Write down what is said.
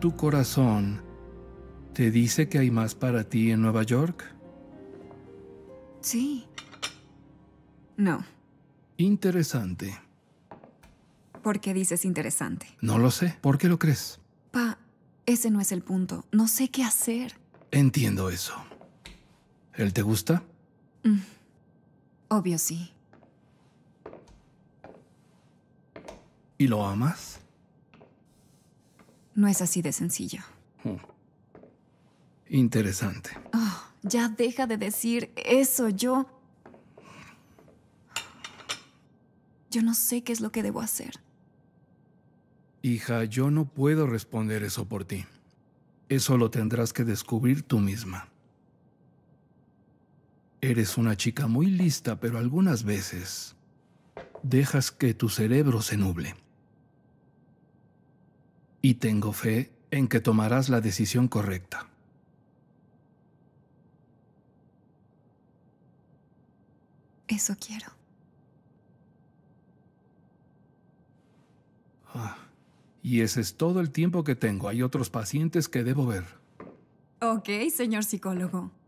Tu corazón te dice que hay más para ti en Nueva York. Sí. No. Interesante. ¿Por qué dices interesante? No lo sé. ¿Por qué lo crees? Pa, ese no es el punto. No sé qué hacer. Entiendo eso. ¿Él te gusta? Mm. Obvio sí. ¿Y lo amas? No es así de sencillo. Hmm. Interesante. Oh, ya deja de decir eso, yo... Yo no sé qué es lo que debo hacer. Hija, yo no puedo responder eso por ti. Eso lo tendrás que descubrir tú misma. Eres una chica muy lista, pero algunas veces dejas que tu cerebro se nuble. Y tengo fe en que tomarás la decisión correcta. Eso quiero. Ah, y ese es todo el tiempo que tengo. Hay otros pacientes que debo ver. Ok, señor psicólogo.